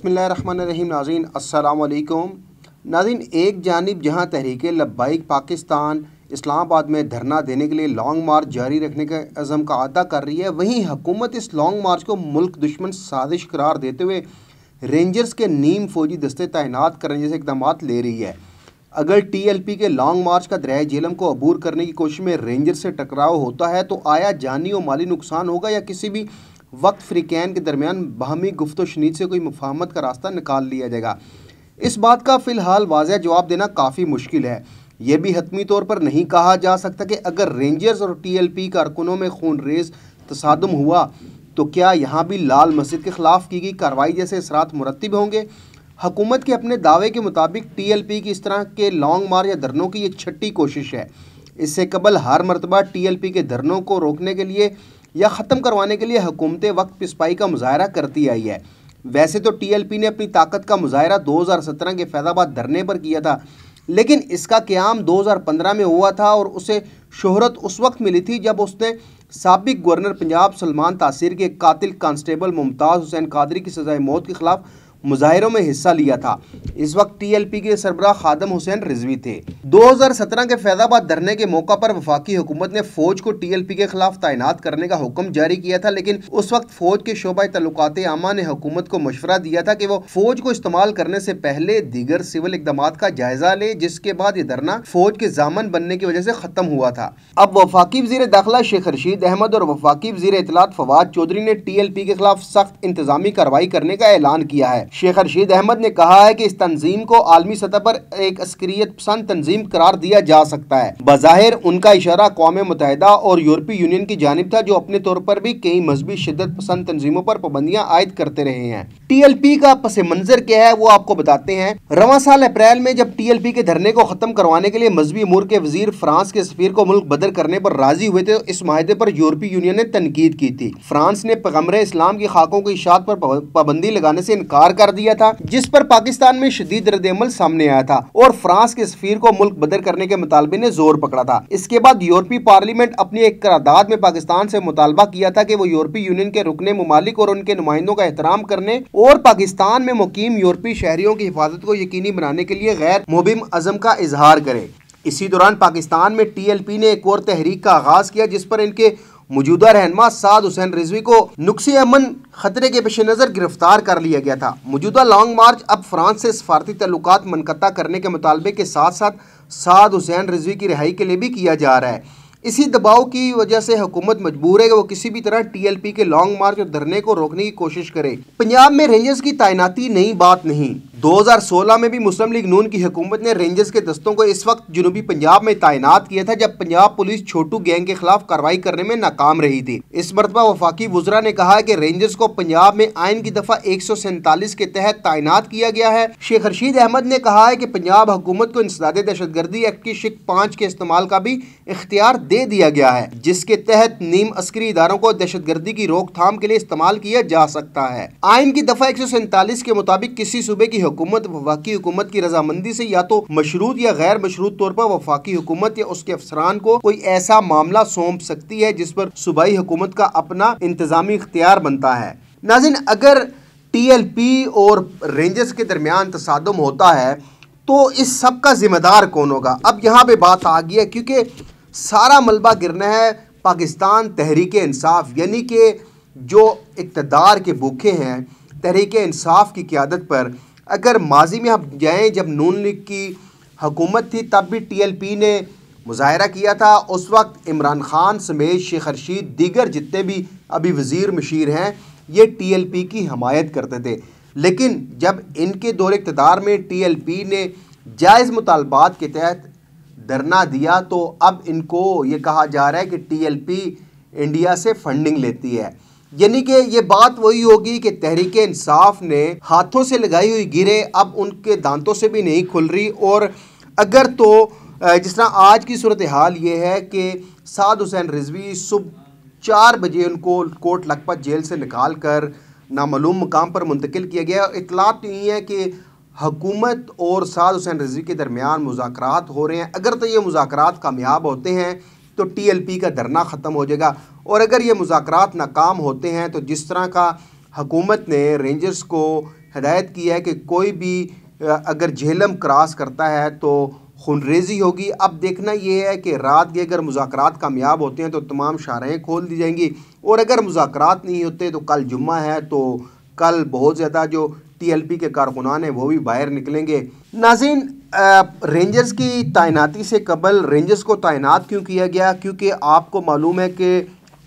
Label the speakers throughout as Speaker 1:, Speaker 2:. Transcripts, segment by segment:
Speaker 1: बसमीम नाजीन असलकुम नाजीन एक जानब जहाँ तहरीक लब्बाइक पाकिस्तान इस्लामाबाद में धरना देने के लिए लॉन्ग मार्च जारी रखने का अज़म का अदा कर रही है वहीं हुकूमत इस लॉन्ग मार्च को मुल्क दुश्मन साजिश करार देते हुए रेंजर्स के नीम फौजी दस्ते तैनात करने जैसे इकदाम ले रही है अगर पी के लॉन्ग मार्च का दरिया झेलम को अबूर करने की कोशिश में रेंजर से टकराव होता है तो आया जानी और माली नुकसान होगा या किसी भी वक्त फ्रीकैन के दरमियान बाहमी गुफ्त शनीद से कोई मुफाहमत का रास्ता निकाल लिया जाएगा इस बात का फ़िलहाल वाजह जवाब देना काफ़ी मुश्किल है यह भी हतमी तौर पर नहीं कहा जा सकता कि अगर रेंजर्स और टी एल पी कारकुनों में खून रेज तसादम हुआ तो क्या यहाँ भी लाल मस्जिद के ख़िलाफ़ की गई कार्रवाई जैसे असरात मुरतब होंगे हकूमत के अपने दावे के मुताबिक टी एल पी की इस तरह के लॉन्ग मार्च या धरनों की ये छठी कोशिश है इससे कबल हर मरतबा टी एल पी के धरनों को रोकने के लिए या ख़त्म करवाने के लिए हुकूमतें वक्त पिसपाई का मुजाहरा करती आई है वैसे तो टीएलपी ने अपनी ताकत का मुजाहरा 2017 के फैजाबाद धरने पर किया था लेकिन इसका क्याम 2015 में हुआ था और उसे शोहरत उस वक्त मिली थी जब उसने सबक गवर्नर पंजाब सलमान तासीर के कातिल कांस्टेबल मुमताज़ हुसैन कादरी की सजाए मौत के खिलाफ मुजाहरों में हिस्सा लिया था इस वक्त टीएलपी के सरबराह खादम हुसैन रिजवी थे 2017 के फैजाबाद धरने के मौका पर वफाकी हुकूमत ने फौज को टीएलपी के खिलाफ तैनात करने का हुक्म जारी किया था लेकिन उस वक्त फौज के शोबा तल्लुकात आमा ने हुकूमत को मशवरा दिया था कि वो फौज को इस्तेमाल करने से पहले दीगर सिविल इकदाम का जायजा ले जिसके बाद ये धरना फौज के जामन बनने की वजह से खत्म हुआ था अब वफाकी वजी दाखिला शेख रशीद अहमद और वफाकी वजी इतलात फवाद चौधरी ने टी एल पी के खिलाफ सख्त इंतजामी कार्रवाई करने का ऐलान किया है शेख रशीद अहमद ने कहा है कि इस तंजीम को आलमी सतह पर एक अस्क्रियत पसंद तंजीम करार दिया जा सकता है बाहिर उनका इशारा कौम मुतहदा और यूरोपीय यूनियन की जानब था जो अपने तौर पर भी कई मजहबी शिदत पसंद तंजीमों पर पाबंदियाँ आयद करते रहे हैं टी एल पी का पस मंजर क्या है वो आपको बताते हैं रवा साल अप्रैल में जब टी एल पी के धरने को खत्म करवाने के लिए मजहबी अमूर के वजीर फ्रांस के सफीर को मुल्क बदर करने पर राजी हुए थे इस माहे पर यूरोपीय यूनियन ने तनकीद की थी फ्रांस ने पैगमर इस्लाम की खाकों की इशात पर पाबंदी लगाने से इनकार कर कर दिया था जिस पर पाकिस्तान में शदीद रदल सामने आया था और फ्रांस के सफीर को मुल्क बदर करने के मुतालबे ने जोर पकड़ा था इसके बाद यूरोपीय पार्लियामेंट अपनी एक करारदाद में पाकिस्तान से मुतालबा किया था कि वो यूरोपीय यूनियन के रुकने ममालिक और उनके नुमाइंदों का एहतराम करने और पाकिस्तान में मुकीम यूरोपीय शहरियों की हिफाजत को यकीनी बनाने के लिए गैर मुबिम अजम का इजहार करे इसी दौरान पाकिस्तान में टीएलपी ने एक और तहरीक का आगाज किया जिस पर इनके मौजूदा रहनमा साद हुसैन रिजवी को नुकस अमन खतरे के पेश नज़र गिरफ्तार कर लिया गया था मौजूदा लॉन्ग मार्च अब फ्रांस से सफारती तल्लुक मनकता करने के मुतालबे के साथ साथ साद हुसैन रिजवी की रिहाई के लिए भी किया जा रहा है इसी दबाव की वजह से हुकूमत मजबूर है कि वो किसी भी तरह टीएलपी के लॉन्ग मार्च और धरने को रोकने की कोशिश करे पंजाब में रेंजर्स की तैनाती नई बात नहीं 2016 में भी मुस्लिम लीग नून की हुकूमत ने रेंजर्स के दस्तों को इस वक्त जनूबी पंजाब में तैनात किया था जब पंजाब पुलिस छोटू गैंग के खिलाफ कार्रवाई करने में नाकाम रही थी इस मरतबा वफाकी वजरा ने कहा कि रेंजर्स को पंजाब में आयन की दफा एक के तहत तैनात किया गया है शेख रशीद अहमद ने कहा है की पंजाब हुकूमत को इंसदाद दहशतगर्दी एक्ट की शिक पाँच के इस्तेमाल का भी इख्तियार दे दिया गया है जिसके तहत नीम अस्करी इदारों को दहशतगर्दी की रोकथाम के लिए इस्तेमाल किया जा सकता है आयन की दफा एक के मुताबिक किसी सूबे की हुकूमत वफाकी हुकूमत की रजामंदी से या तो मशरूत या गैर मशरूत तौर पर वफाकी हुकूमत या उसके अफसरान को कोई ऐसा मामला सौंप सकती है जिस पर सूबाई हुकूमत का अपना इंतजामी इख्तियार बनता है नाजिन अगर टीएलपी और रेंजर्स के दरमियान तसादम होता है तो इस सब का ज़िम्मेदार कौन होगा अब यहाँ पे बात आ गई है क्योंकि सारा मलबा गिरना है पाकिस्तान तहरीक इंसाफ यानी कि जो इकतदार के भूखे हैं तहरीक इंसाफ की क्यादत पर अगर माजी में आप जाएँ जब नून लीग की हुकूमत थी तब भी टी एल पी ने मुजाहरा किया था उस वक्त इमरान खान समेत शेख रशीद दीगर जितने भी अभी वजीर मशीर हैं ये टी एल पी की हमायत करते थे लेकिन जब इनके दौर इकतदार में टी एल पी ने जायज़ मुतालबात के तहत धरना दिया तो अब इनको ये कहा जा रहा है कि टी एल पी इंडिया से फंडिंग लेती है यानी कि ये बात वही होगी कि तहरीक इंसाफ ने हाथों से लगाई हुई गिरे अब उनके दांतों से भी नहीं खुल रही और अगर तो जिस तरह आज की सूरत हाल ये है कि साद हुसैन रिजवी सुबह चार बजे उनको कोट लखपत जेल से निकाल कर नामूम मकाम पर मुंतकिल किया गया इतलात तो यही है कि हकूमत और साद हुसैन रिजवी के दरमियान मुजाकर हो रहे हैं अगर तो ये मुजाकर कामयाब होते हैं तो टीएलपी का धरना ख़त्म हो जाएगा और अगर ये मुजाकर नाकाम होते हैं तो जिस तरह का हकूमत ने रेंजर्स को हदायत की है कि कोई भी अगर झेलम क्रॉस करता है तो खनरेजी होगी अब देखना यह है कि रात के अगर मुजाकर कामयाब होते हैं तो तमाम शारहें खोल दी जाएंगी और अगर मुजाकर नहीं होते तो कल जुम्मा है तो कल बहुत ज़्यादा जो टीएलपी के कारकुनान हैं वो भी बाहर निकलेंगे नाजिन रेंजर्स की तैनाती से कबल रेंजर्स को तैनात क्यों किया गया क्योंकि आपको मालूम है कि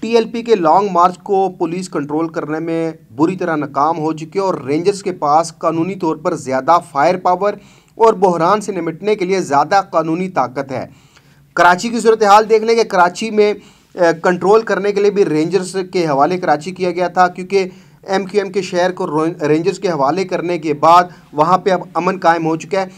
Speaker 1: टीएलपी के लॉन्ग मार्च को पुलिस कंट्रोल करने में बुरी तरह नाकाम हो चुकी है और रेंजर्स के पास कानूनी तौर पर ज़्यादा फायर पावर और बहरान से निपटने के लिए ज़्यादा कानूनी ताकत है कराची की सूरत हाल देख लें कि कराची में कंट्रोल करने के लिए भी रेंजर्स के हवाले कराची किया गया था क्योंकि एम क्यू एम के शहर को रेंजर्स के हवाले करने के बाद वहाँ पे अब अमन कायम हो चुका है